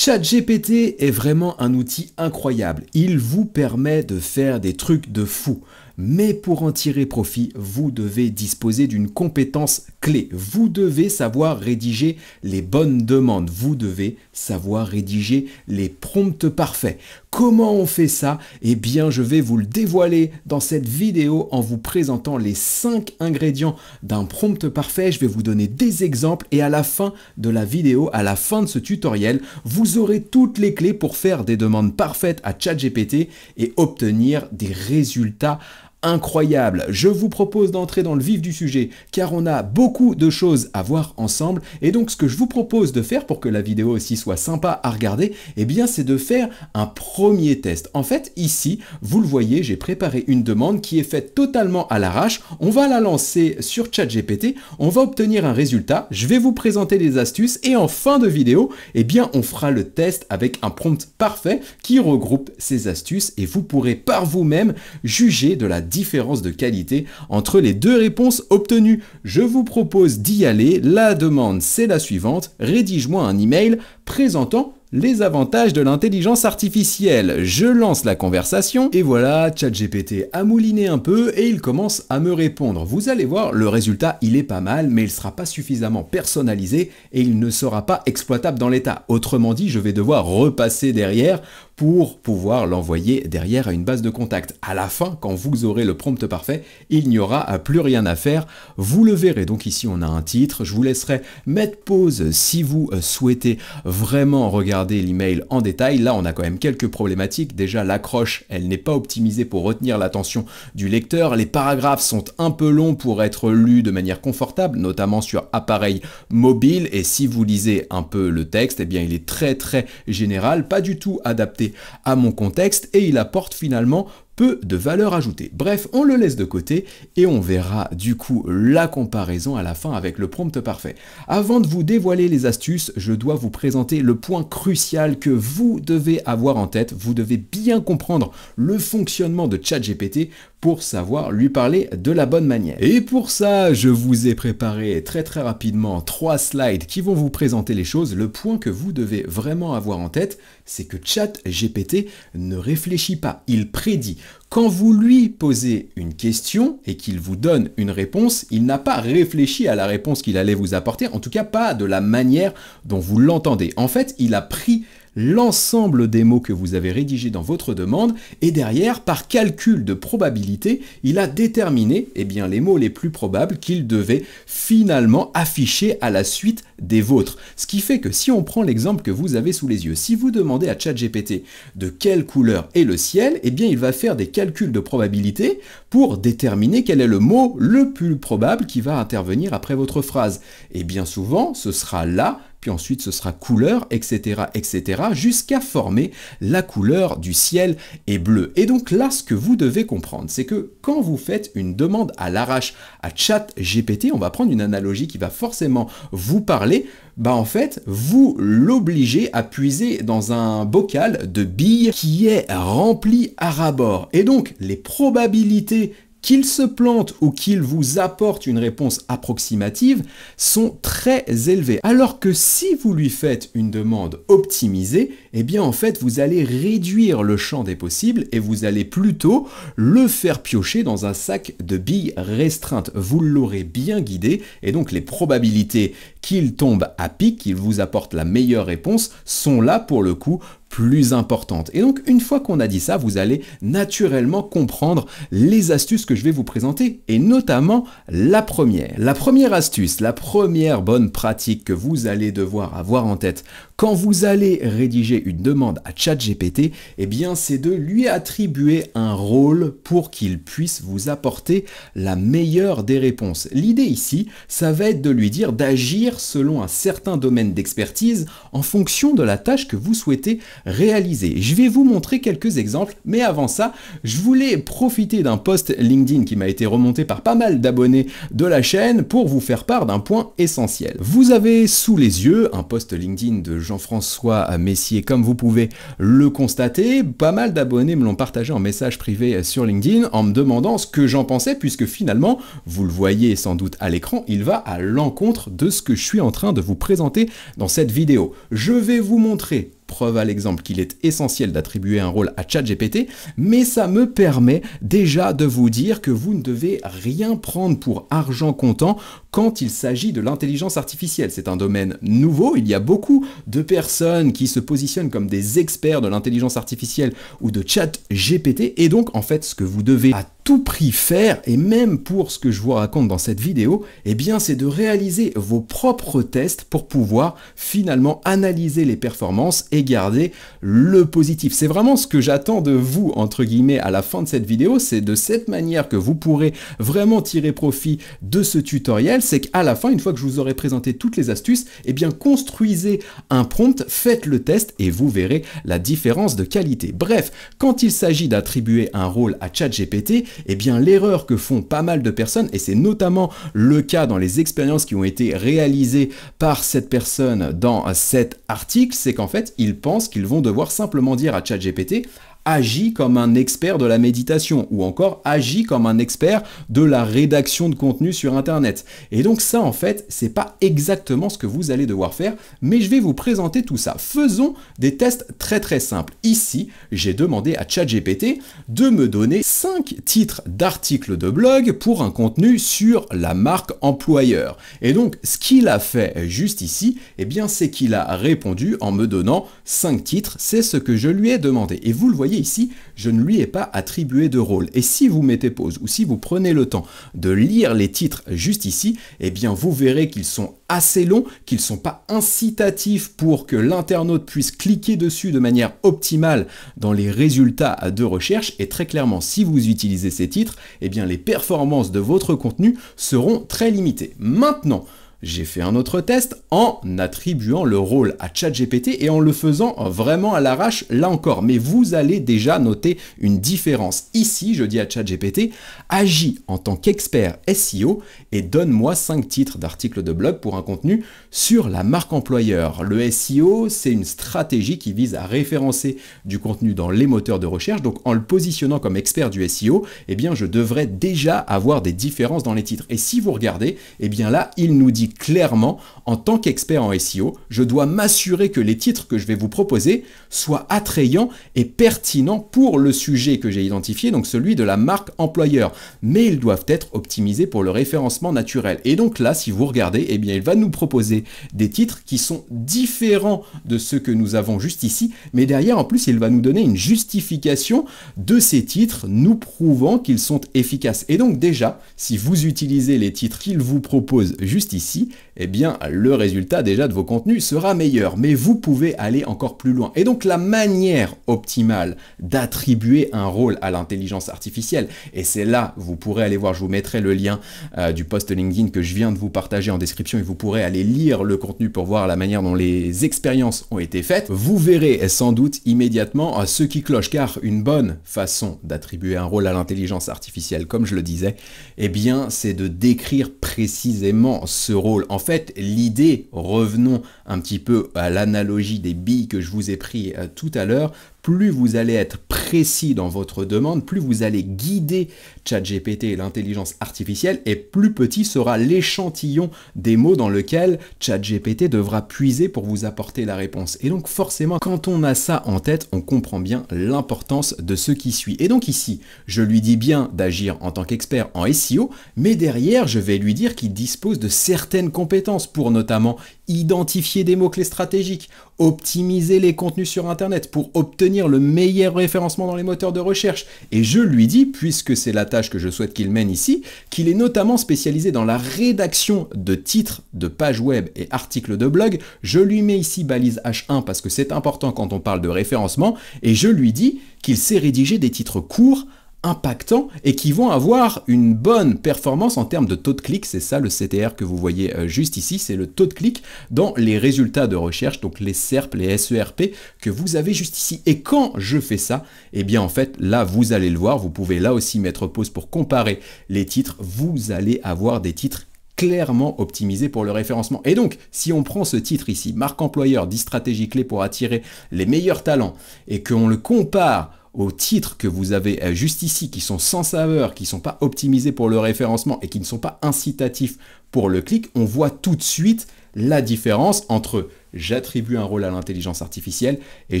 ChatGPT est vraiment un outil incroyable. Il vous permet de faire des trucs de fou mais pour en tirer profit, vous devez disposer d'une compétence clé. Vous devez savoir rédiger les bonnes demandes, vous devez savoir rédiger les prompts parfaits. Comment on fait ça Eh bien, je vais vous le dévoiler dans cette vidéo en vous présentant les 5 ingrédients d'un prompt parfait. Je vais vous donner des exemples et à la fin de la vidéo, à la fin de ce tutoriel, vous aurez toutes les clés pour faire des demandes parfaites à ChatGPT et obtenir des résultats incroyable. Je vous propose d'entrer dans le vif du sujet car on a beaucoup de choses à voir ensemble et donc ce que je vous propose de faire pour que la vidéo aussi soit sympa à regarder, eh bien c'est de faire un premier test. En fait, ici, vous le voyez, j'ai préparé une demande qui est faite totalement à l'arrache. On va la lancer sur ChatGPT, on va obtenir un résultat, je vais vous présenter les astuces et en fin de vidéo, eh bien on fera le test avec un prompt parfait qui regroupe ces astuces et vous pourrez par vous-même juger de la différence de qualité entre les deux réponses obtenues. Je vous propose d'y aller. La demande, c'est la suivante. Rédige-moi un email présentant les avantages de l'intelligence artificielle. Je lance la conversation et voilà, ChatGPT a mouliné un peu et il commence à me répondre. Vous allez voir, le résultat, il est pas mal, mais il sera pas suffisamment personnalisé et il ne sera pas exploitable dans l'état. Autrement dit, je vais devoir repasser derrière pour pouvoir l'envoyer derrière à une base de contact. À la fin, quand vous aurez le prompt parfait, il n'y aura plus rien à faire. Vous le verrez. Donc ici, on a un titre. Je vous laisserai mettre pause si vous euh, souhaitez vraiment regarder l'email en détail. Là, on a quand même quelques problématiques. Déjà, l'accroche, elle n'est pas optimisée pour retenir l'attention du lecteur. Les paragraphes sont un peu longs pour être lus de manière confortable, notamment sur appareil mobile. Et si vous lisez un peu le texte, eh bien, il est très, très général, pas du tout adapté à mon contexte et il apporte finalement peu de valeur ajoutée. Bref, on le laisse de côté et on verra du coup la comparaison à la fin avec le prompt parfait. Avant de vous dévoiler les astuces, je dois vous présenter le point crucial que vous devez avoir en tête. Vous devez bien comprendre le fonctionnement de ChatGPT pour savoir lui parler de la bonne manière. Et pour ça, je vous ai préparé très très rapidement trois slides qui vont vous présenter les choses, le point que vous devez vraiment avoir en tête c'est que GPT ne réfléchit pas, il prédit. Quand vous lui posez une question et qu'il vous donne une réponse, il n'a pas réfléchi à la réponse qu'il allait vous apporter, en tout cas pas de la manière dont vous l'entendez. En fait, il a pris l'ensemble des mots que vous avez rédigés dans votre demande et derrière, par calcul de probabilité, il a déterminé eh bien, les mots les plus probables qu'il devait finalement afficher à la suite des vôtres. Ce qui fait que si on prend l'exemple que vous avez sous les yeux, si vous demandez à ChatGPT de quelle couleur est le ciel, eh bien il va faire des calculs de probabilité pour déterminer quel est le mot le plus probable qui va intervenir après votre phrase. Et bien souvent, ce sera là puis ensuite ce sera couleur, etc., etc., jusqu'à former la couleur du ciel et bleu. Et donc là, ce que vous devez comprendre, c'est que quand vous faites une demande à l'arrache à chat GPT, on va prendre une analogie qui va forcément vous parler, bah en fait, vous l'obligez à puiser dans un bocal de billes qui est rempli à rabord. Et donc, les probabilités qu'il se plante ou qu'il vous apporte une réponse approximative, sont très élevés. Alors que si vous lui faites une demande optimisée, eh bien en fait vous allez réduire le champ des possibles et vous allez plutôt le faire piocher dans un sac de billes restreintes. Vous l'aurez bien guidé et donc les probabilités qu'il tombe à pic, qu'il vous apporte la meilleure réponse, sont là pour le coup plus importante. Et donc une fois qu'on a dit ça, vous allez naturellement comprendre les astuces que je vais vous présenter, et notamment la première. La première astuce, la première bonne pratique que vous allez devoir avoir en tête quand vous allez rédiger une demande à ChatGPT, eh bien c'est de lui attribuer un rôle pour qu'il puisse vous apporter la meilleure des réponses. L'idée ici, ça va être de lui dire d'agir selon un certain domaine d'expertise en fonction de la tâche que vous souhaitez réaliser. Je vais vous montrer quelques exemples, mais avant ça, je voulais profiter d'un post LinkedIn qui m'a été remonté par pas mal d'abonnés de la chaîne pour vous faire part d'un point essentiel. Vous avez sous les yeux un post LinkedIn de Jean-François Messier, comme vous pouvez le constater. Pas mal d'abonnés me l'ont partagé en message privé sur LinkedIn en me demandant ce que j'en pensais, puisque finalement, vous le voyez sans doute à l'écran, il va à l'encontre de ce que je suis en train de vous présenter dans cette vidéo. Je vais vous montrer preuve à l'exemple qu'il est essentiel d'attribuer un rôle à ChatGPT, mais ça me permet déjà de vous dire que vous ne devez rien prendre pour argent comptant quand il s'agit de l'intelligence artificielle. C'est un domaine nouveau, il y a beaucoup de personnes qui se positionnent comme des experts de l'intelligence artificielle ou de chat GPT, et donc en fait ce que vous devez à tout prix faire, et même pour ce que je vous raconte dans cette vidéo, eh bien c'est de réaliser vos propres tests pour pouvoir finalement analyser les performances et garder le positif. C'est vraiment ce que j'attends de vous, entre guillemets, à la fin de cette vidéo, c'est de cette manière que vous pourrez vraiment tirer profit de ce tutoriel c'est qu'à la fin, une fois que je vous aurai présenté toutes les astuces, eh bien construisez un prompt, faites le test et vous verrez la différence de qualité. Bref, quand il s'agit d'attribuer un rôle à ChatGPT, eh bien l'erreur que font pas mal de personnes, et c'est notamment le cas dans les expériences qui ont été réalisées par cette personne dans cet article, c'est qu'en fait, ils pensent qu'ils vont devoir simplement dire à ChatGPT agit comme un expert de la méditation ou encore agit comme un expert de la rédaction de contenu sur Internet. Et donc ça, en fait, c'est pas exactement ce que vous allez devoir faire, mais je vais vous présenter tout ça. Faisons des tests très très simples. Ici, j'ai demandé à ChatGPT de me donner 5 titres d'articles de blog pour un contenu sur la marque employeur. Et donc, ce qu'il a fait juste ici, eh bien, c'est qu'il a répondu en me donnant 5 titres. C'est ce que je lui ai demandé. Et vous le voyez ici, je ne lui ai pas attribué de rôle. Et si vous mettez pause ou si vous prenez le temps de lire les titres juste ici, eh bien vous verrez qu'ils sont assez longs, qu'ils ne sont pas incitatifs pour que l'internaute puisse cliquer dessus de manière optimale dans les résultats de recherche. Et très clairement, si vous utilisez ces titres, eh bien les performances de votre contenu seront très limitées. Maintenant, j'ai fait un autre test en attribuant le rôle à ChatGPT et en le faisant vraiment à l'arrache là encore. Mais vous allez déjà noter une différence. Ici, je dis à ChatGPT, agis en tant qu'expert SEO et donne-moi 5 titres d'articles de blog pour un contenu sur la marque employeur. Le SEO, c'est une stratégie qui vise à référencer du contenu dans les moteurs de recherche. Donc en le positionnant comme expert du SEO, eh bien je devrais déjà avoir des différences dans les titres. Et si vous regardez, eh bien là, il nous dit clairement, en tant qu'expert en SEO, je dois m'assurer que les titres que je vais vous proposer soient attrayants et pertinents pour le sujet que j'ai identifié, donc celui de la marque employeur. Mais ils doivent être optimisés pour le référencement naturel. Et donc là, si vous regardez, eh bien, il va nous proposer des titres qui sont différents de ceux que nous avons juste ici, mais derrière, en plus, il va nous donner une justification de ces titres, nous prouvant qu'ils sont efficaces. Et donc déjà, si vous utilisez les titres qu'il vous propose juste ici, eh bien le résultat déjà de vos contenus sera meilleur. Mais vous pouvez aller encore plus loin. Et donc la manière optimale d'attribuer un rôle à l'intelligence artificielle, et c'est là, vous pourrez aller voir, je vous mettrai le lien euh, du post LinkedIn que je viens de vous partager en description et vous pourrez aller lire le contenu pour voir la manière dont les expériences ont été faites. Vous verrez sans doute immédiatement euh, ce qui cloche car une bonne façon d'attribuer un rôle à l'intelligence artificielle, comme je le disais, eh bien c'est de décrire précisément ce rôle en fait, l'idée, revenons un petit peu à l'analogie des billes que je vous ai pris euh, tout à l'heure, plus vous allez être précis dans votre demande, plus vous allez guider ChatGPT et l'intelligence artificielle, et plus petit sera l'échantillon des mots dans lequel ChatGPT devra puiser pour vous apporter la réponse. Et donc forcément, quand on a ça en tête, on comprend bien l'importance de ce qui suit. Et donc ici, je lui dis bien d'agir en tant qu'expert en SEO, mais derrière, je vais lui dire qu'il dispose de certaines compétences pour notamment identifier des mots-clés stratégiques, optimiser les contenus sur Internet pour obtenir le meilleur référencement dans les moteurs de recherche. Et je lui dis, puisque c'est la tâche que je souhaite qu'il mène ici, qu'il est notamment spécialisé dans la rédaction de titres de pages web et articles de blog. Je lui mets ici balise H1 parce que c'est important quand on parle de référencement. Et je lui dis qu'il sait rédiger des titres courts impactants et qui vont avoir une bonne performance en termes de taux de clic. C'est ça le CTR que vous voyez euh, juste ici, c'est le taux de clic dans les résultats de recherche, donc les SERP, les SERP que vous avez juste ici. Et quand je fais ça, eh bien en fait là vous allez le voir, vous pouvez là aussi mettre pause pour comparer les titres, vous allez avoir des titres clairement optimisés pour le référencement. Et donc, si on prend ce titre ici, marque employeur, 10 stratégies clés pour attirer les meilleurs talents, et qu'on le compare aux titres que vous avez euh, juste ici, qui sont sans saveur, qui ne sont pas optimisés pour le référencement et qui ne sont pas incitatifs pour le clic, on voit tout de suite la différence entre j'attribue un rôle à l'intelligence artificielle et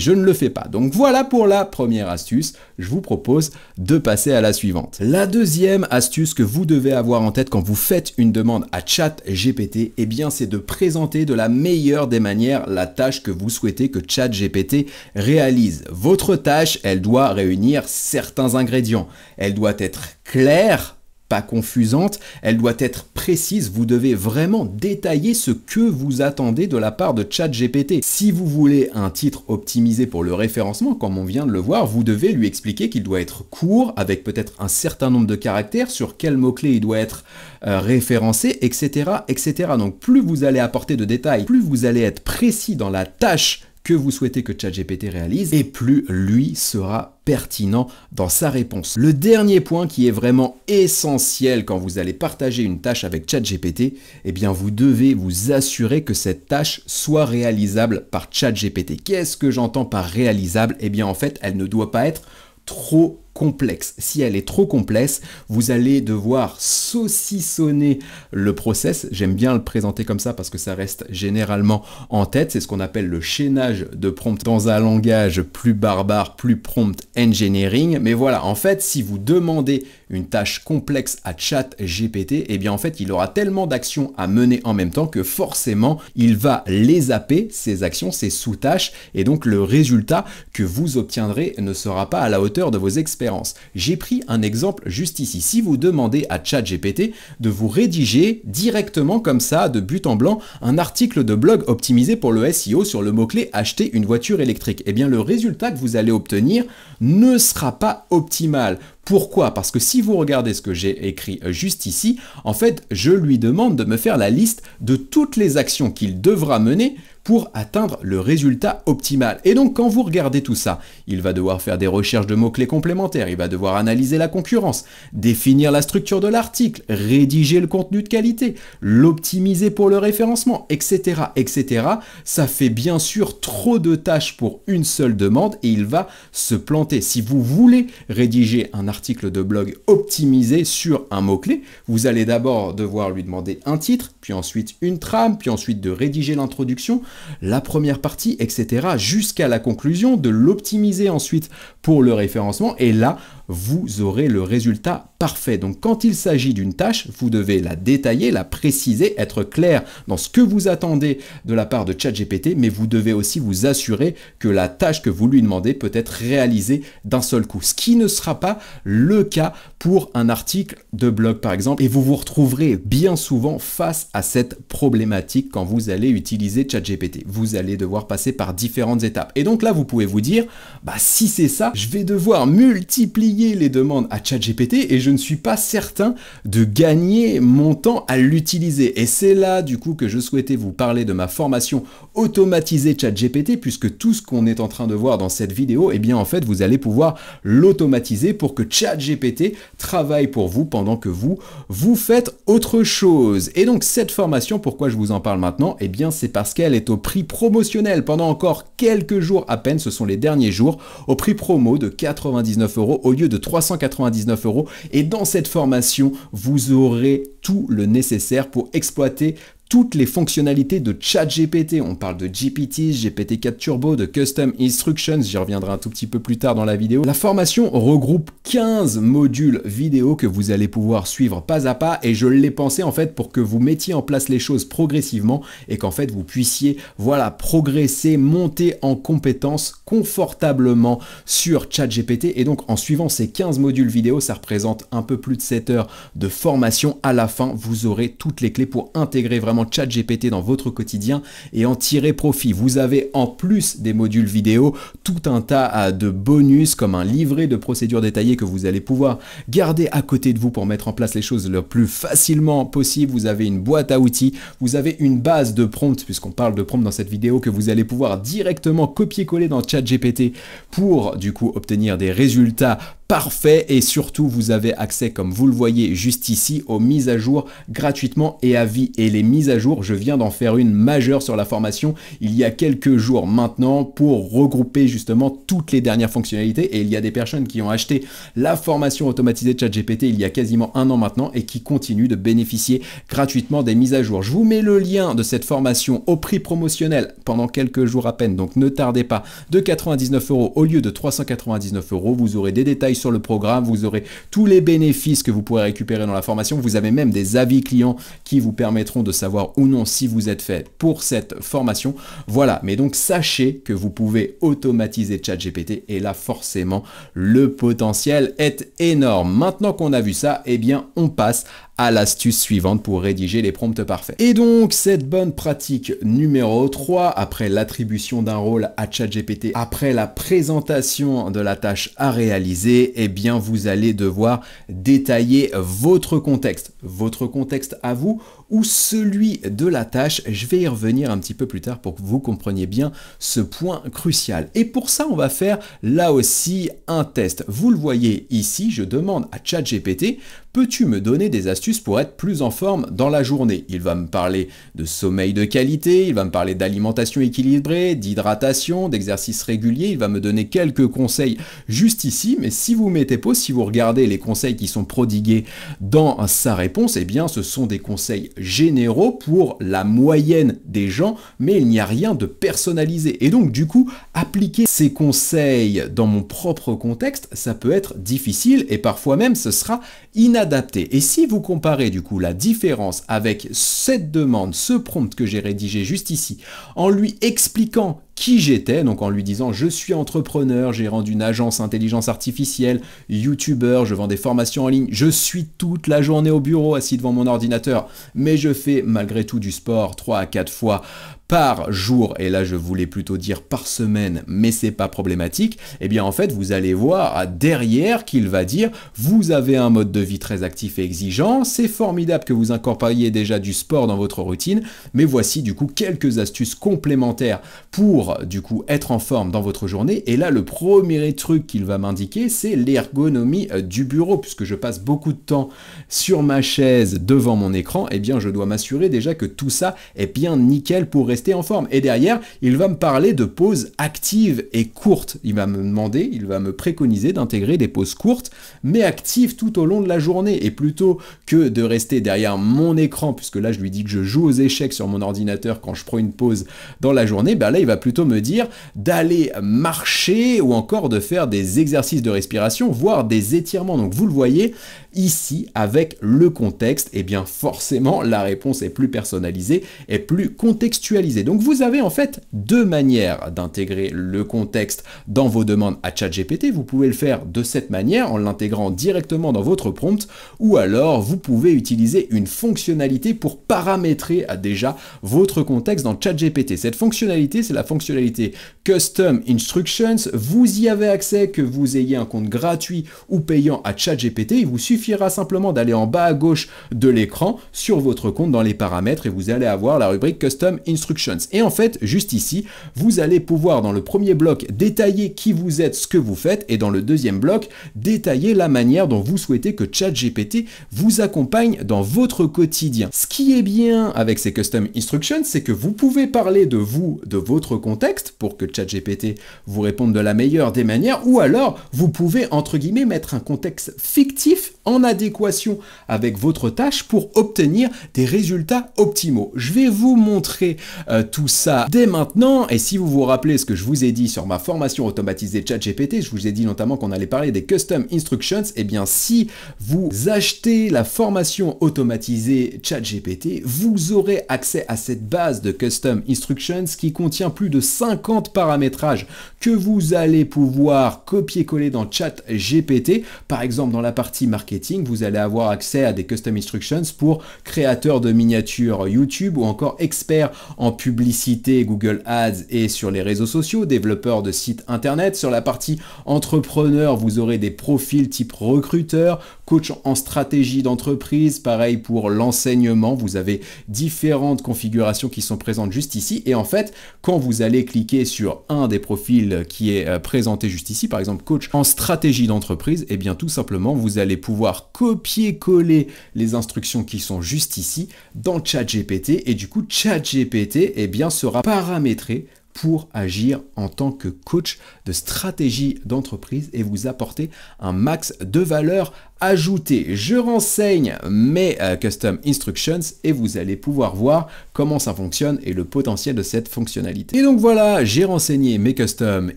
je ne le fais pas. Donc voilà pour la première astuce, je vous propose de passer à la suivante. La deuxième astuce que vous devez avoir en tête quand vous faites une demande à ChatGPT, eh bien c'est de présenter de la meilleure des manières la tâche que vous souhaitez que gpt réalise. Votre tâche, elle doit réunir certains ingrédients. Elle doit être claire, pas confusante, elle doit être précise, vous devez vraiment détailler ce que vous attendez de la part de ChatGPT. Si vous voulez un titre optimisé pour le référencement, comme on vient de le voir, vous devez lui expliquer qu'il doit être court, avec peut-être un certain nombre de caractères, sur quel mot-clé il doit être euh, référencé, etc., etc. Donc plus vous allez apporter de détails, plus vous allez être précis dans la tâche que vous souhaitez que ChatGPT réalise, et plus lui sera pertinent dans sa réponse. Le dernier point qui est vraiment essentiel quand vous allez partager une tâche avec ChatGPT, eh bien vous devez vous assurer que cette tâche soit réalisable par ChatGPT. Qu'est-ce que j'entends par réalisable Eh bien en fait, elle ne doit pas être trop complexe. Si elle est trop complexe, vous allez devoir saucissonner le process. J'aime bien le présenter comme ça parce que ça reste généralement en tête. C'est ce qu'on appelle le chaînage de prompt dans un langage plus barbare, plus prompt engineering. Mais voilà, en fait, si vous demandez une tâche complexe à chat GPT, eh bien en fait, il aura tellement d'actions à mener en même temps que forcément, il va les zapper, ces actions, ces sous-tâches, et donc le résultat que vous obtiendrez ne sera pas à la hauteur de vos expériences j'ai pris un exemple juste ici. Si vous demandez à ChatGPT de vous rédiger directement comme ça, de but en blanc, un article de blog optimisé pour le SEO sur le mot-clé acheter une voiture électrique, eh bien le résultat que vous allez obtenir ne sera pas optimal. Pourquoi Parce que si vous regardez ce que j'ai écrit juste ici, en fait, je lui demande de me faire la liste de toutes les actions qu'il devra mener pour atteindre le résultat optimal. Et donc quand vous regardez tout ça, il va devoir faire des recherches de mots-clés complémentaires, il va devoir analyser la concurrence, définir la structure de l'article, rédiger le contenu de qualité, l'optimiser pour le référencement, etc. etc. Ça fait bien sûr trop de tâches pour une seule demande et il va se planter. Si vous voulez rédiger un article de blog optimisé sur un mot-clé, vous allez d'abord devoir lui demander un titre, puis ensuite une trame, puis ensuite de rédiger l'introduction, la première partie, etc., jusqu'à la conclusion, de l'optimiser ensuite pour le référencement. Et là, vous aurez le résultat parfait. Donc quand il s'agit d'une tâche, vous devez la détailler, la préciser, être clair dans ce que vous attendez de la part de ChatGPT, mais vous devez aussi vous assurer que la tâche que vous lui demandez peut être réalisée d'un seul coup. Ce qui ne sera pas le cas pour un article de blog par exemple, et vous vous retrouverez bien souvent face à cette problématique quand vous allez utiliser ChatGPT. Vous allez devoir passer par différentes étapes. Et donc là, vous pouvez vous dire, bah si c'est ça, je vais devoir multiplier les demandes à ChatGPT et je ne suis pas certain de gagner mon temps à l'utiliser. Et c'est là du coup que je souhaitais vous parler de ma formation automatisée ChatGPT puisque tout ce qu'on est en train de voir dans cette vidéo, et eh bien en fait vous allez pouvoir l'automatiser pour que ChatGPT travaille pour vous pendant que vous vous faites autre chose. Et donc cette formation, pourquoi je vous en parle maintenant et eh bien c'est parce qu'elle est au prix promotionnel pendant encore quelques jours à peine, ce sont les derniers jours, au prix promo de 99 euros au lieu de 399 euros. Et dans cette formation, vous aurez tout le nécessaire pour exploiter toutes les fonctionnalités de ChatGPT. On parle de GPT, GPT-4 Turbo, de Custom Instructions, j'y reviendrai un tout petit peu plus tard dans la vidéo. La formation regroupe 15 modules vidéo que vous allez pouvoir suivre pas à pas et je l'ai pensé en fait pour que vous mettiez en place les choses progressivement et qu'en fait vous puissiez voilà progresser, monter en compétence confortablement sur ChatGPT et donc en suivant ces 15 modules vidéo, ça représente un peu plus de 7 heures de formation. À la fin, vous aurez toutes les clés pour intégrer vraiment Chat GPT dans votre quotidien et en tirer profit. Vous avez en plus des modules vidéo tout un tas de bonus comme un livret de procédures détaillées que vous allez pouvoir garder à côté de vous pour mettre en place les choses le plus facilement possible. Vous avez une boîte à outils, vous avez une base de prompts puisqu'on parle de prompts dans cette vidéo que vous allez pouvoir directement copier-coller dans GPT pour du coup obtenir des résultats parfait et surtout vous avez accès comme vous le voyez juste ici aux mises à jour gratuitement et à vie et les mises à jour je viens d'en faire une majeure sur la formation il y a quelques jours maintenant pour regrouper justement toutes les dernières fonctionnalités et il y a des personnes qui ont acheté la formation automatisée de ChatGPT il y a quasiment un an maintenant et qui continuent de bénéficier gratuitement des mises à jour je vous mets le lien de cette formation au prix promotionnel pendant quelques jours à peine donc ne tardez pas de 99 euros au lieu de 399 euros vous aurez des détails sur le programme, vous aurez tous les bénéfices que vous pourrez récupérer dans la formation. Vous avez même des avis clients qui vous permettront de savoir ou non si vous êtes fait pour cette formation. Voilà, mais donc sachez que vous pouvez automatiser ChatGPT et là forcément le potentiel est énorme. Maintenant qu'on a vu ça, eh bien on passe à l'astuce suivante pour rédiger les prompts parfaits. Et donc cette bonne pratique numéro 3, après l'attribution d'un rôle à ChatGPT, après la présentation de la tâche à réaliser, eh bien vous allez devoir détailler votre contexte, votre contexte à vous ou celui de la tâche. Je vais y revenir un petit peu plus tard pour que vous compreniez bien ce point crucial. Et pour ça, on va faire là aussi un test. Vous le voyez ici, je demande à ChatGPT peux-tu me donner des astuces pour être plus en forme dans la journée Il va me parler de sommeil de qualité, il va me parler d'alimentation équilibrée, d'hydratation, d'exercice régulier, il va me donner quelques conseils juste ici, mais si vous mettez pause, si vous regardez les conseils qui sont prodigués dans sa réponse, eh bien ce sont des conseils généraux pour la moyenne des gens, mais il n'y a rien de personnalisé. Et donc du coup, appliquer ces conseils dans mon propre contexte, ça peut être difficile et parfois même ce sera inadapté et si vous comparez du coup la différence avec cette demande, ce prompt que j'ai rédigé juste ici, en lui expliquant qui j'étais, donc en lui disant je suis entrepreneur, j'ai rendu une agence intelligence artificielle, youtubeur, je vends des formations en ligne, je suis toute la journée au bureau assis devant mon ordinateur, mais je fais malgré tout du sport 3 à 4 fois par jour, et là je voulais plutôt dire par semaine, mais c'est pas problématique, et eh bien en fait vous allez voir derrière qu'il va dire vous avez un mode de vie très actif et exigeant, c'est formidable que vous incorporiez déjà du sport dans votre routine, mais voici du coup quelques astuces complémentaires pour du coup être en forme dans votre journée. Et là le premier truc qu'il va m'indiquer c'est l'ergonomie euh, du bureau, puisque je passe beaucoup de temps sur ma chaise devant mon écran, et eh bien je dois m'assurer déjà que tout ça est bien nickel pour rester en forme. Et derrière, il va me parler de pauses actives et courtes. Il va me demander, il va me préconiser d'intégrer des pauses courtes, mais actives tout au long de la journée. Et plutôt que de rester derrière mon écran, puisque là je lui dis que je joue aux échecs sur mon ordinateur quand je prends une pause dans la journée, ben là il va plutôt me dire d'aller marcher ou encore de faire des exercices de respiration, voire des étirements. Donc vous le voyez, Ici, avec le contexte, et eh bien forcément, la réponse est plus personnalisée et plus contextualisée. Donc vous avez en fait deux manières d'intégrer le contexte dans vos demandes à ChatGPT. Vous pouvez le faire de cette manière en l'intégrant directement dans votre prompt ou alors vous pouvez utiliser une fonctionnalité pour paramétrer euh, déjà votre contexte dans ChatGPT. Cette fonctionnalité, c'est la fonctionnalité Custom Instructions. Vous y avez accès que vous ayez un compte gratuit ou payant à ChatGPT. Il vous suffit suffira simplement d'aller en bas à gauche de l'écran sur votre compte dans les paramètres et vous allez avoir la rubrique Custom Instructions. Et en fait, juste ici, vous allez pouvoir dans le premier bloc détailler qui vous êtes, ce que vous faites et dans le deuxième bloc détailler la manière dont vous souhaitez que ChatGPT vous accompagne dans votre quotidien. Ce qui est bien avec ces Custom Instructions, c'est que vous pouvez parler de vous, de votre contexte pour que ChatGPT vous réponde de la meilleure des manières ou alors vous pouvez entre guillemets mettre un contexte fictif en adéquation avec votre tâche pour obtenir des résultats optimaux. Je vais vous montrer euh, tout ça dès maintenant et si vous vous rappelez ce que je vous ai dit sur ma formation automatisée ChatGPT, je vous ai dit notamment qu'on allait parler des custom instructions, et eh bien si vous achetez la formation automatisée ChatGPT, vous aurez accès à cette base de custom instructions qui contient plus de 50 paramétrages que vous allez pouvoir copier-coller dans ChatGPT, par exemple dans la partie marquée vous allez avoir accès à des custom instructions pour créateurs de miniatures YouTube ou encore experts en publicité Google Ads et sur les réseaux sociaux, développeurs de sites internet. Sur la partie entrepreneur, vous aurez des profils type recruteur, coach en stratégie d'entreprise, pareil pour l'enseignement, vous avez différentes configurations qui sont présentes juste ici. Et en fait, quand vous allez cliquer sur un des profils qui est euh, présenté juste ici, par exemple coach en stratégie d'entreprise, et eh bien tout simplement, vous allez pouvoir copier-coller les instructions qui sont juste ici dans ChatGPT. Et du coup, ChatGPT, et eh bien, sera paramétré pour agir en tant que coach de stratégie d'entreprise et vous apporter un max de valeur ajouter, je renseigne mes euh, custom instructions et vous allez pouvoir voir comment ça fonctionne et le potentiel de cette fonctionnalité. Et donc voilà, j'ai renseigné mes custom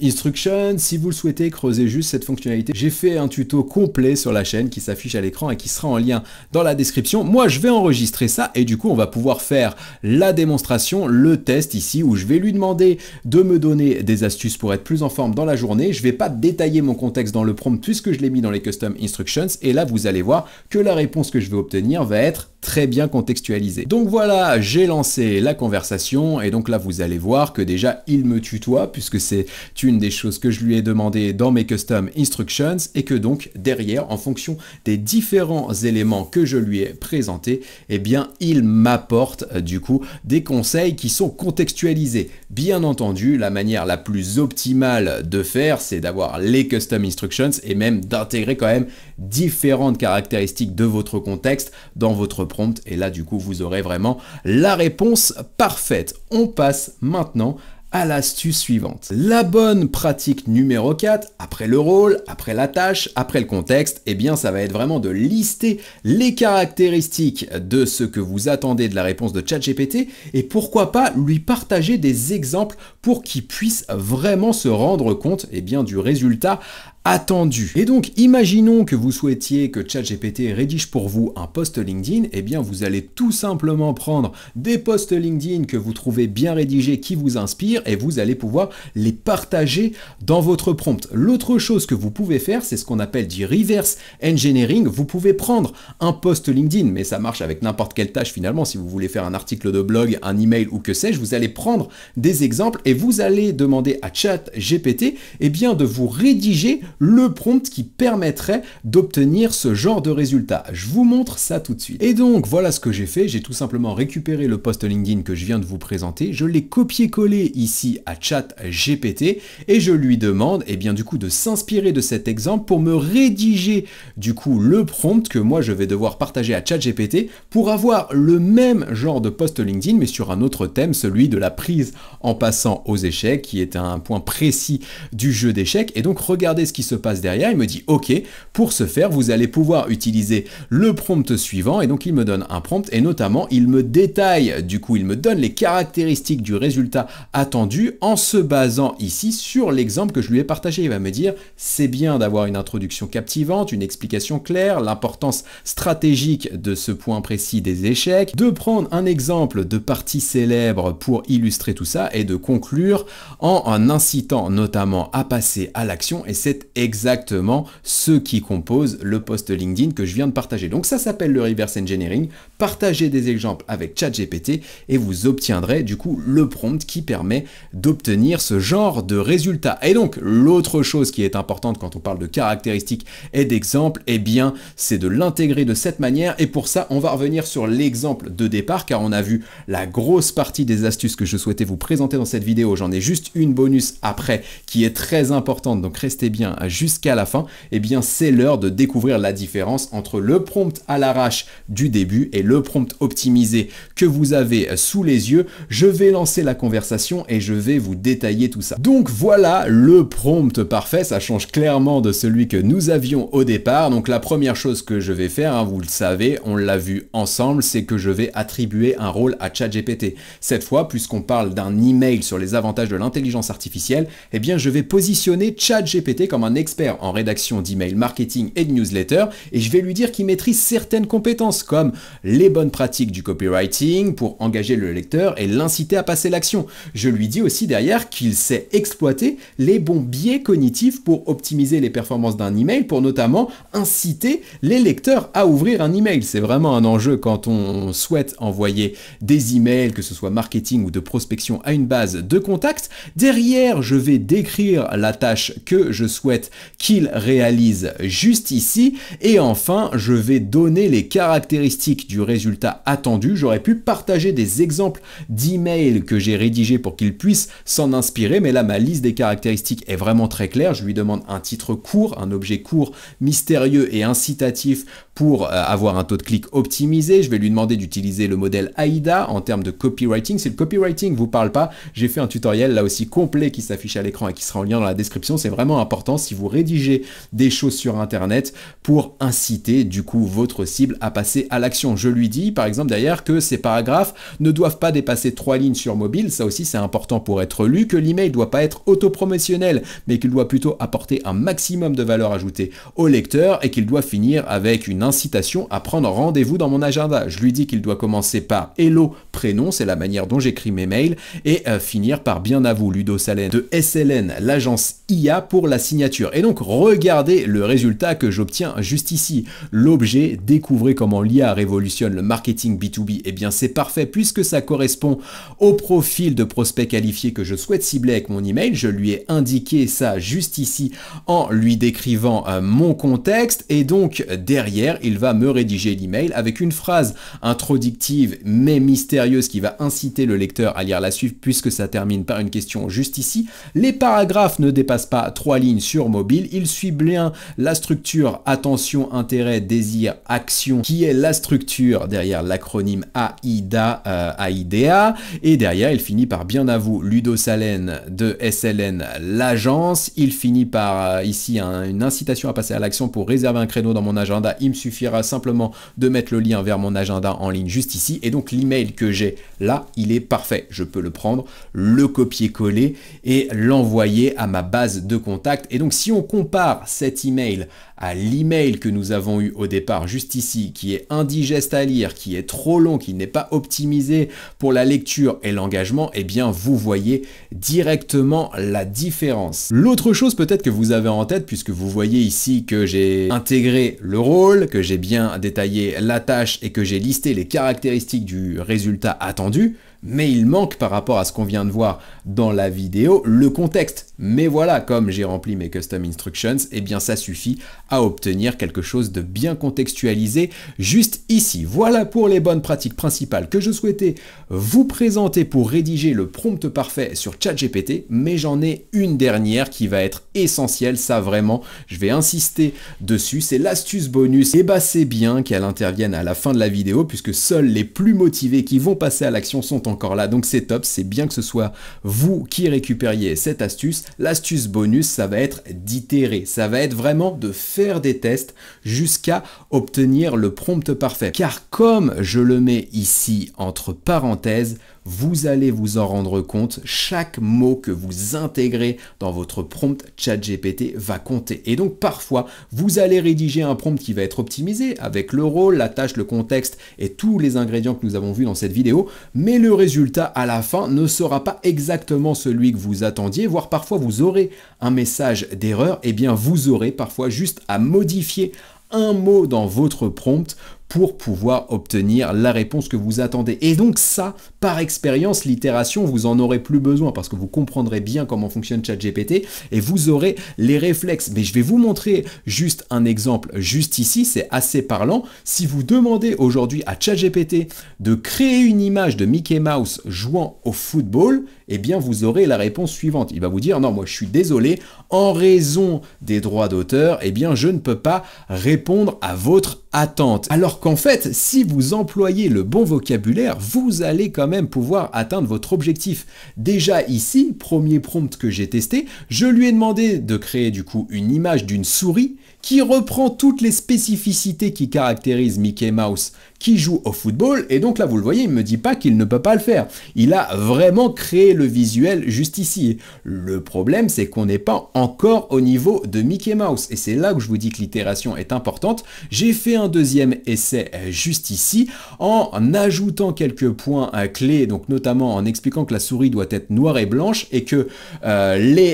instructions. Si vous le souhaitez, creusez juste cette fonctionnalité. J'ai fait un tuto complet sur la chaîne qui s'affiche à l'écran et qui sera en lien dans la description. Moi, je vais enregistrer ça et du coup, on va pouvoir faire la démonstration, le test ici où je vais lui demander de me donner des astuces pour être plus en forme dans la journée. Je ne vais pas détailler mon contexte dans le prompt puisque je l'ai mis dans les custom instructions et et là, vous allez voir que la réponse que je vais obtenir va être très bien contextualisé. Donc voilà, j'ai lancé la conversation et donc là vous allez voir que déjà il me tutoie puisque c'est une des choses que je lui ai demandé dans mes custom instructions et que donc derrière en fonction des différents éléments que je lui ai présentés, eh bien il m'apporte euh, du coup des conseils qui sont contextualisés. Bien entendu, la manière la plus optimale de faire, c'est d'avoir les custom instructions et même d'intégrer quand même différentes caractéristiques de votre contexte dans votre prompt et là du coup vous aurez vraiment la réponse parfaite. On passe maintenant à l'astuce suivante. La bonne pratique numéro 4, après le rôle, après la tâche, après le contexte, eh bien ça va être vraiment de lister les caractéristiques de ce que vous attendez de la réponse de ChatGPT et pourquoi pas lui partager des exemples pour qu'il puisse vraiment se rendre compte eh bien, du résultat attendu. Et donc, imaginons que vous souhaitiez que ChatGPT rédige pour vous un post LinkedIn, eh bien vous allez tout simplement prendre des posts LinkedIn que vous trouvez bien rédigés, qui vous inspirent, et vous allez pouvoir les partager dans votre prompt. L'autre chose que vous pouvez faire, c'est ce qu'on appelle du reverse engineering. Vous pouvez prendre un post LinkedIn, mais ça marche avec n'importe quelle tâche finalement, si vous voulez faire un article de blog, un email ou que sais-je, vous allez prendre des exemples et vous allez demander à ChatGPT, eh bien, de vous rédiger le prompt qui permettrait d'obtenir ce genre de résultat. Je vous montre ça tout de suite. Et donc voilà ce que j'ai fait, j'ai tout simplement récupéré le post LinkedIn que je viens de vous présenter, je l'ai copié-collé ici à chat GPT et je lui demande et eh bien du coup de s'inspirer de cet exemple pour me rédiger du coup le prompt que moi je vais devoir partager à chat GPT pour avoir le même genre de post LinkedIn mais sur un autre thème, celui de la prise en passant aux échecs qui est un point précis du jeu d'échecs et donc regardez ce qui se passe derrière. Il me dit OK, pour ce faire, vous allez pouvoir utiliser le prompt suivant. Et donc il me donne un prompt et notamment il me détaille, du coup il me donne les caractéristiques du résultat attendu en se basant ici sur l'exemple que je lui ai partagé. Il va me dire c'est bien d'avoir une introduction captivante, une explication claire, l'importance stratégique de ce point précis des échecs, de prendre un exemple de partie célèbre pour illustrer tout ça et de conclure en, en incitant notamment à passer à l'action et c'est exactement ce qui compose le post LinkedIn que je viens de partager. Donc ça s'appelle le reverse engineering. Partagez des exemples avec ChatGPT et vous obtiendrez du coup le prompt qui permet d'obtenir ce genre de résultat. Et donc l'autre chose qui est importante quand on parle de caractéristiques et d'exemples, eh bien c'est de l'intégrer de cette manière et pour ça on va revenir sur l'exemple de départ car on a vu la grosse partie des astuces que je souhaitais vous présenter dans cette vidéo. J'en ai juste une bonus après qui est très importante donc restez bien jusqu'à la fin, et eh bien c'est l'heure de découvrir la différence entre le prompt à l'arrache du début et le prompt optimisé que vous avez sous les yeux. Je vais lancer la conversation et je vais vous détailler tout ça. Donc voilà le prompt parfait, ça change clairement de celui que nous avions au départ. Donc la première chose que je vais faire, hein, vous le savez, on l'a vu ensemble, c'est que je vais attribuer un rôle à ChatGPT. Cette fois, puisqu'on parle d'un email sur les avantages de l'intelligence artificielle, et eh bien je vais positionner ChatGPT comme un expert en rédaction d'email marketing et de newsletter et je vais lui dire qu'il maîtrise certaines compétences comme les bonnes pratiques du copywriting pour engager le lecteur et l'inciter à passer l'action. Je lui dis aussi derrière qu'il sait exploiter les bons biais cognitifs pour optimiser les performances d'un email, pour notamment inciter les lecteurs à ouvrir un email. C'est vraiment un enjeu quand on souhaite envoyer des emails, que ce soit marketing ou de prospection à une base de contacts. Derrière, je vais décrire la tâche que je souhaite qu'il réalise juste ici. Et enfin, je vais donner les caractéristiques du résultat attendu. J'aurais pu partager des exemples d'emails que j'ai rédigés pour qu'il puisse s'en inspirer, mais là, ma liste des caractéristiques est vraiment très claire. Je lui demande un titre court, un objet court, mystérieux et incitatif pour euh, avoir un taux de clic optimisé. Je vais lui demander d'utiliser le modèle AIDA en termes de copywriting. Si le copywriting vous parle pas, j'ai fait un tutoriel là aussi complet qui s'affiche à l'écran et qui sera en lien dans la description. C'est vraiment important vous rédigez des choses sur Internet pour inciter du coup votre cible à passer à l'action. Je lui dis par exemple d'ailleurs que ces paragraphes ne doivent pas dépasser trois lignes sur mobile, ça aussi c'est important pour être lu, que l'email ne doit pas être autopromotionnel, mais qu'il doit plutôt apporter un maximum de valeur ajoutée au lecteur et qu'il doit finir avec une incitation à prendre rendez-vous dans mon agenda. Je lui dis qu'il doit commencer par hello, prénom, c'est la manière dont j'écris mes mails, et euh, finir par bien à vous, Ludo Salen de SLN, l'agence IA pour la signature. Et donc regardez le résultat que j'obtiens juste ici. L'objet, découvrez comment l'IA révolutionne le marketing B2B. Eh bien c'est parfait puisque ça correspond au profil de prospect qualifié que je souhaite cibler avec mon email. Je lui ai indiqué ça juste ici en lui décrivant euh, mon contexte et donc derrière il va me rédiger l'email avec une phrase introductive mais mystérieuse qui va inciter le lecteur à lire la suite puisque ça termine par une question juste ici. Les paragraphes ne dépassent pas trois lignes sur mobile. Il suit bien la structure attention, intérêt, désir, action, qui est la structure derrière l'acronyme AIDA, AIDA. Euh, et derrière, il finit par bien à vous, Ludo Salen de SLN, l'agence. Il finit par euh, ici une incitation à passer à l'action pour réserver un créneau dans mon agenda. Il me suffira simplement de mettre le lien vers mon agenda en ligne juste ici. Et donc l'email que j'ai là, il est parfait. Je peux le prendre, le copier-coller et l'envoyer à ma base de contact, Et donc donc si on compare cet email à l'email que nous avons eu au départ juste ici, qui est indigeste à lire, qui est trop long, qui n'est pas optimisé pour la lecture et l'engagement, eh bien vous voyez directement la différence. L'autre chose peut-être que vous avez en tête, puisque vous voyez ici que j'ai intégré le rôle, que j'ai bien détaillé la tâche et que j'ai listé les caractéristiques du résultat attendu, mais il manque par rapport à ce qu'on vient de voir dans la vidéo le contexte. Mais voilà, comme j'ai rempli mes custom instructions, eh bien ça suffit à obtenir quelque chose de bien contextualisé juste ici. Voilà pour les bonnes pratiques principales que je souhaitais vous présenter pour rédiger le prompt parfait sur ChatGPT, mais j'en ai une dernière qui va être essentielle, ça vraiment, je vais insister dessus, c'est l'astuce bonus. Et eh bah ben, c'est bien qu'elle intervienne à la fin de la vidéo puisque seuls les plus motivés qui vont passer à l'action sont en encore là, donc c'est top, c'est bien que ce soit vous qui récupériez cette astuce. L'astuce bonus, ça va être d'itérer, ça va être vraiment de faire des tests jusqu'à obtenir le prompt parfait. Car comme je le mets ici entre parenthèses, vous allez vous en rendre compte. Chaque mot que vous intégrez dans votre prompt ChatGPT va compter. Et donc parfois, vous allez rédiger un prompt qui va être optimisé avec le rôle, la tâche, le contexte et tous les ingrédients que nous avons vus dans cette vidéo, mais le résultat à la fin ne sera pas exactement celui que vous attendiez, voire parfois vous aurez un message d'erreur, et eh bien vous aurez parfois juste à modifier un mot dans votre prompt pour pouvoir obtenir la réponse que vous attendez. Et donc ça, par expérience, l'itération, vous en aurez plus besoin parce que vous comprendrez bien comment fonctionne ChatGPT et vous aurez les réflexes. Mais je vais vous montrer juste un exemple juste ici, c'est assez parlant. Si vous demandez aujourd'hui à ChatGPT de créer une image de Mickey Mouse jouant au football, eh bien vous aurez la réponse suivante. Il va vous dire non, moi je suis désolé, en raison des droits d'auteur, eh bien je ne peux pas répondre à votre attente. Alors qu'en fait, si vous employez le bon vocabulaire, vous allez quand même pouvoir atteindre votre objectif. Déjà ici, premier prompt que j'ai testé, je lui ai demandé de créer du coup une image d'une souris qui reprend toutes les spécificités qui caractérisent Mickey Mouse qui joue au football. Et donc là, vous le voyez, il me dit pas qu'il ne peut pas le faire. Il a vraiment créé le visuel juste ici. Le problème, c'est qu'on n'est pas encore au niveau de Mickey Mouse. Et c'est là que je vous dis que l'itération est importante. J'ai fait un deuxième essai euh, juste ici en ajoutant quelques points euh, clés, donc notamment en expliquant que la souris doit être noire et blanche et que euh, les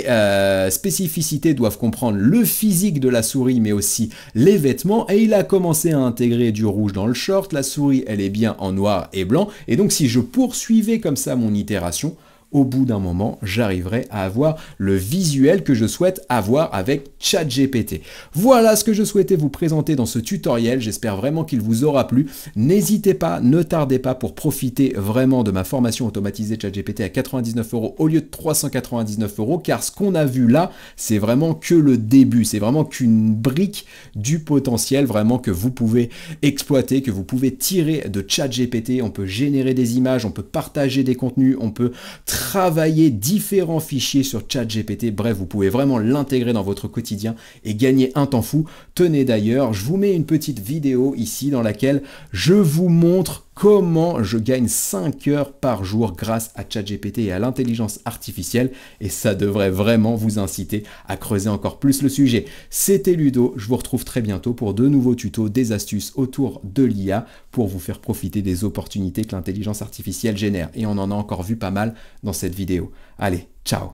spécificités doivent comprendre le physique de la souris mais aussi les vêtements. Et il a commencé à intégrer du rouge dans le short, la souris, elle est bien en noir et blanc. Et donc si je poursuivais comme ça mon itération, au bout d'un moment, j'arriverai à avoir le visuel que je souhaite avoir avec ChatGPT. Voilà ce que je souhaitais vous présenter dans ce tutoriel. J'espère vraiment qu'il vous aura plu. N'hésitez pas, ne tardez pas pour profiter vraiment de ma formation automatisée ChatGPT à 99 euros au lieu de 399 euros, car ce qu'on a vu là, c'est vraiment que le début. C'est vraiment qu'une brique du potentiel vraiment que vous pouvez exploiter, que vous pouvez tirer de ChatGPT. On peut générer des images, on peut partager des contenus, on peut travailler différents fichiers sur ChatGPT. Bref, vous pouvez vraiment l'intégrer dans votre quotidien et gagner un temps fou. Tenez d'ailleurs, je vous mets une petite vidéo ici dans laquelle je vous montre comment je gagne 5 heures par jour grâce à ChatGPT et à l'intelligence artificielle et ça devrait vraiment vous inciter à creuser encore plus le sujet. C'était Ludo, je vous retrouve très bientôt pour de nouveaux tutos, des astuces autour de l'IA pour vous faire profiter des opportunités que l'intelligence artificielle génère et on en a encore vu pas mal dans cette vidéo. Allez, ciao